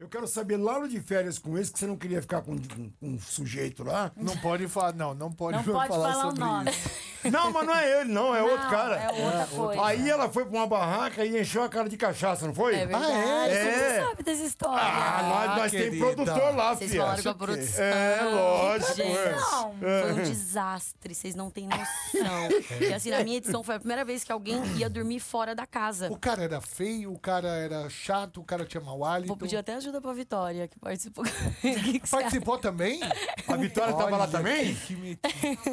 Eu quero saber lá no de férias com esse que você não queria ficar com, com, com um sujeito lá. Não pode falar, não, não pode, não falar, pode falar sobre nome. isso. Não, mas não é ele, não, é não, outro cara. É outra é, coisa. Aí ela foi pra uma barraca e encheu a cara de cachaça, não foi? É verdade. Ah, é? Você é. sabe dessa história. Ah, nós, nós ah, temos produtor lá, Vocês Falaram com a produção. É, lógico. Gente, não. Foi um é. desastre, vocês não têm noção. E assim, na minha edição foi a primeira vez que alguém ia dormir fora da casa. O cara era feio, o cara era chato, o cara tinha mau hálito. Vou pedir até ajuda pra Vitória, que participou. que que Participou também? A Vitória tava lá também? Que me...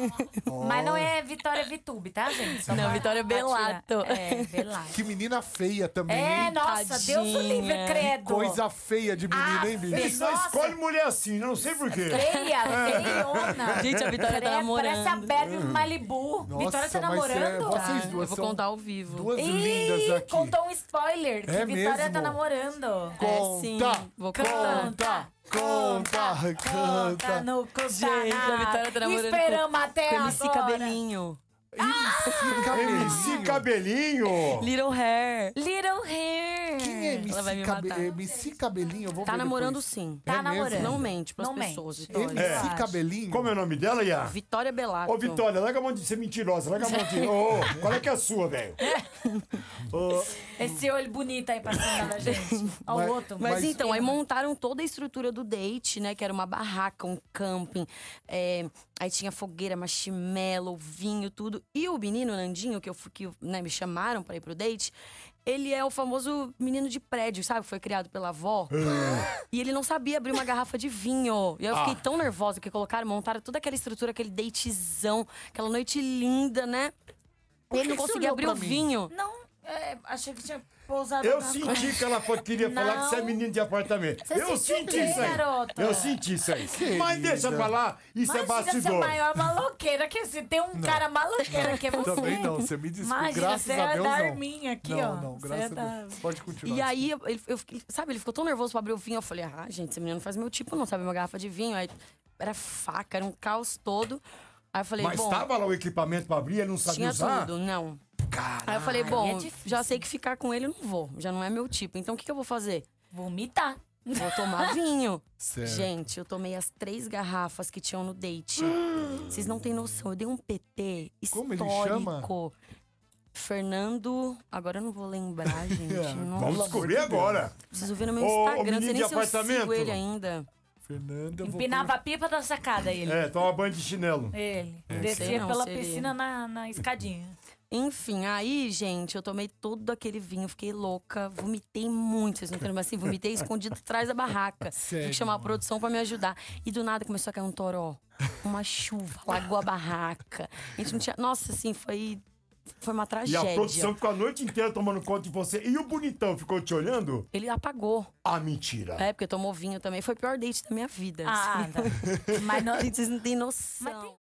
Mas não é Vitória Vitube, tá, gente? Não, Vitória pra Belato. É, Belato. Que menina feia também. É, nossa, Deus o livre, credo. Coisa feia de menina, hein, bicho? Ele só escolhe mulher assim, não sei porquê. Feia, é. Seriona. Gente, a Vitória tá namorando. Parece a Bebe Malibu. Nossa, Vitória tá é namorando? É, vocês duas eu vou contar ao vivo. Duas Ih, lindas aqui. contou um spoiler. Que é Vitória tá mesmo? tá namorando. É, conta, é, sim. Vou contar. Conta. Conta, conta. Conta no conta. Gente, a Vitória tá namorando Esperamos com, até com agora. MC Cabelinho. Ah! Cabelinho. MC Cabelinho. Little Hair. Little Hair. Quem é MC, Cabelinho? MC Cabelinho? Eu vou tá namorando depois. sim. É tá é namorando. Não mente pras Não pessoas, mente. Vitória. MC é. Cabelinho? Como é o nome dela, Iá? Vitória Belato. Ô, Vitória, larga a mão de ser é mentirosa. Larga a mão de... Ô, qual é que é a sua, velho? oh. Esse olho bonito aí pra cima da gente. Ao o outro. Mas, mas então, aí montaram toda a estrutura do date, né? Que era uma barraca, um camping. É, aí tinha fogueira, marshmallow, vinho, tudo. E o menino Nandinho, que, eu, que né, me chamaram para ir pro date, ele é o famoso menino de prédio, sabe? Foi criado pela avó. É. e ele não sabia abrir uma garrafa de vinho. E eu ah. fiquei tão nervosa que colocaram, montaram toda aquela estrutura, aquele datezão, aquela noite linda, né? ele não conseguia abrir o mim? vinho. Não. É, achei que tinha pousado. Eu senti coisa. que ela queria não. falar que você é menino de apartamento. Você eu senti isso aí. Garota. Eu senti isso aí. Querida. Mas deixa pra lá, isso é, é bastidor. Isso é maior maluco malanqueira que é se tem um não. cara malanqueira não. que é você. Também não, você me desculpa. Imagina, graças você a é Deus, é da Arminha aqui, não, ó. Não, não, graças é a Deus. Pode continuar. E aí, eu, eu, sabe, ele ficou tão nervoso pra abrir o vinho. Eu falei, ah, gente, esse menino não faz meu tipo, não sabe uma garrafa de vinho. Aí era faca, era um caos todo. Aí eu falei, Mas bom, tava lá o equipamento pra abrir, ele não sabia tinha usar? tudo, não. Caralho. Aí eu falei, bom, é já sei que ficar com ele eu não vou. Já não é meu tipo. Então o que, que eu vou fazer? Vomitar. Vou tomar vinho. Certo. Gente, eu tomei as três garrafas que tinham no date. Vocês não têm noção. Eu dei um PT histórico. Como ele chama? Fernando. Agora eu não vou lembrar, gente. É. Não Vamos descobrir agora. Preciso ver no meu Instagram. Não nem se eu sigo ele ainda. Fernando. Empinava a pipa da sacada ele. É, toma banho de chinelo. Ele. É, Descia pela piscina na, na escadinha. Enfim, aí, gente, eu tomei todo aquele vinho, fiquei louca, vomitei muito, vocês não querem, mas assim, vomitei escondido atrás da barraca. Sério, Tinha que chamar a produção para me ajudar. E do nada começou a cair um toró, uma chuva, lagou a barraca. A gente não tinha. Nossa, assim, foi foi uma tragédia. E a produção ficou a noite inteira tomando conta de você. E o bonitão ficou te olhando? Ele apagou. Ah, mentira. É, porque tomou vinho também. Foi o pior date da minha vida. Ah, assim. tá. Mas não... Vocês não têm noção.